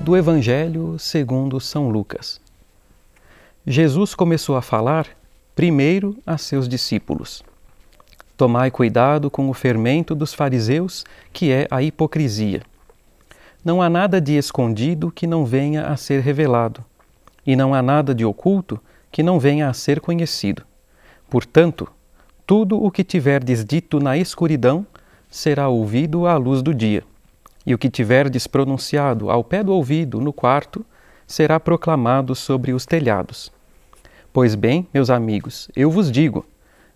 do Evangelho segundo São Lucas. Jesus começou a falar primeiro a seus discípulos: Tomai cuidado com o fermento dos fariseus, que é a hipocrisia. Não há nada de escondido que não venha a ser revelado, e não há nada de oculto que não venha a ser conhecido. Portanto, tudo o que tiverdes dito na escuridão será ouvido à luz do dia, e o que tiverdes pronunciado ao pé do ouvido no quarto será proclamado sobre os telhados. Pois bem, meus amigos, eu vos digo: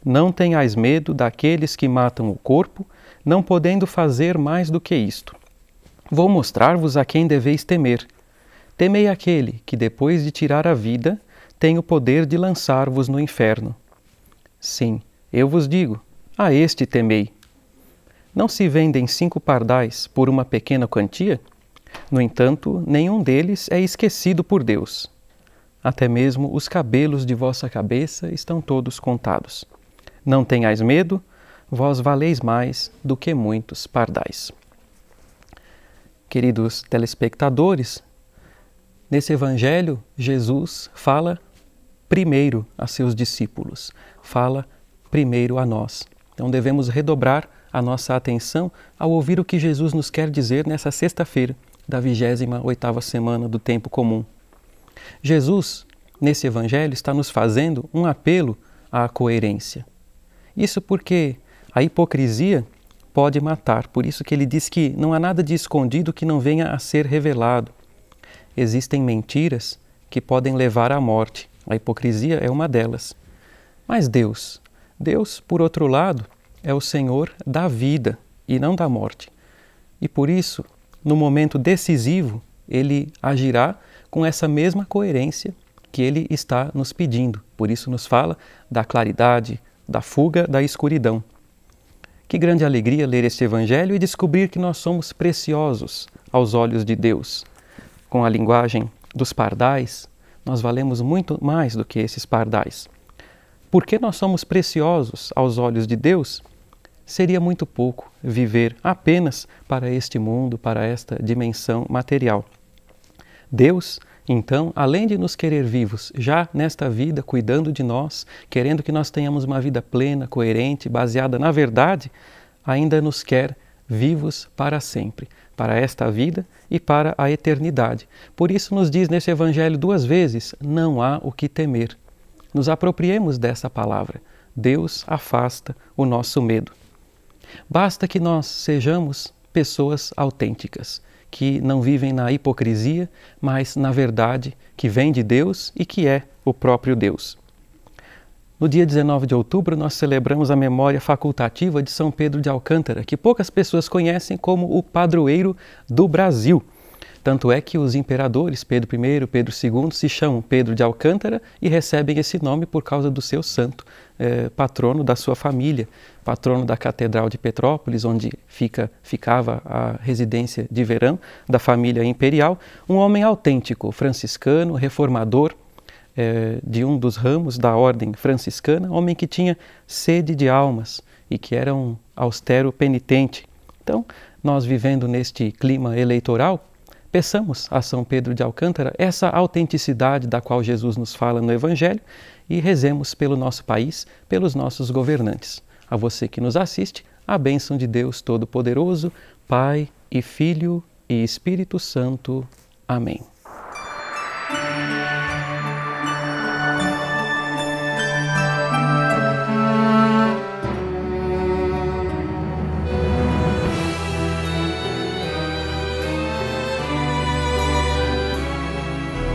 não tenhais medo daqueles que matam o corpo, não podendo fazer mais do que isto. Vou mostrar-vos a quem deveis temer. Temei aquele que, depois de tirar a vida, tem o poder de lançar-vos no inferno. Sim, eu vos digo, a este temei. Não se vendem cinco pardais por uma pequena quantia? No entanto, nenhum deles é esquecido por Deus. Até mesmo os cabelos de vossa cabeça estão todos contados. Não tenhais medo, vós valeis mais do que muitos pardais. Queridos telespectadores, nesse evangelho, Jesus fala primeiro a seus discípulos, fala primeiro a nós. Então devemos redobrar a nossa atenção ao ouvir o que Jesus nos quer dizer nessa sexta-feira da 28ª semana do tempo comum. Jesus, nesse evangelho, está nos fazendo um apelo à coerência. Isso porque a hipocrisia pode matar. Por isso que ele diz que não há nada de escondido que não venha a ser revelado. Existem mentiras que podem levar à morte. A hipocrisia é uma delas. Mas Deus, Deus, por outro lado, é o Senhor da vida e não da morte. E por isso, no momento decisivo, ele agirá com essa mesma coerência que ele está nos pedindo. Por isso nos fala da claridade, da fuga da escuridão. Que grande alegria ler este Evangelho e descobrir que nós somos preciosos aos olhos de Deus. Com a linguagem dos pardais, nós valemos muito mais do que esses pardais. Porque nós somos preciosos aos olhos de Deus? Seria muito pouco viver apenas para este mundo, para esta dimensão material. Deus então, além de nos querer vivos já nesta vida, cuidando de nós, querendo que nós tenhamos uma vida plena, coerente, baseada na verdade, ainda nos quer vivos para sempre, para esta vida e para a eternidade. Por isso, nos diz nesse Evangelho duas vezes: não há o que temer. Nos apropriemos dessa palavra. Deus afasta o nosso medo. Basta que nós sejamos pessoas autênticas que não vivem na hipocrisia, mas na verdade que vem de Deus e que é o próprio Deus. No dia 19 de outubro, nós celebramos a memória facultativa de São Pedro de Alcântara, que poucas pessoas conhecem como o padroeiro do Brasil. Tanto é que os imperadores Pedro I, Pedro II se chamam Pedro de Alcântara e recebem esse nome por causa do seu santo, eh, patrono da sua família, patrono da Catedral de Petrópolis, onde fica, ficava a residência de verão da família imperial. Um homem autêntico, franciscano, reformador, eh, de um dos ramos da ordem franciscana, homem que tinha sede de almas e que era um austero penitente. Então, nós vivendo neste clima eleitoral, Peçamos a São Pedro de Alcântara essa autenticidade da qual Jesus nos fala no Evangelho e rezemos pelo nosso país, pelos nossos governantes. A você que nos assiste, a bênção de Deus Todo-Poderoso, Pai e Filho e Espírito Santo. Amém.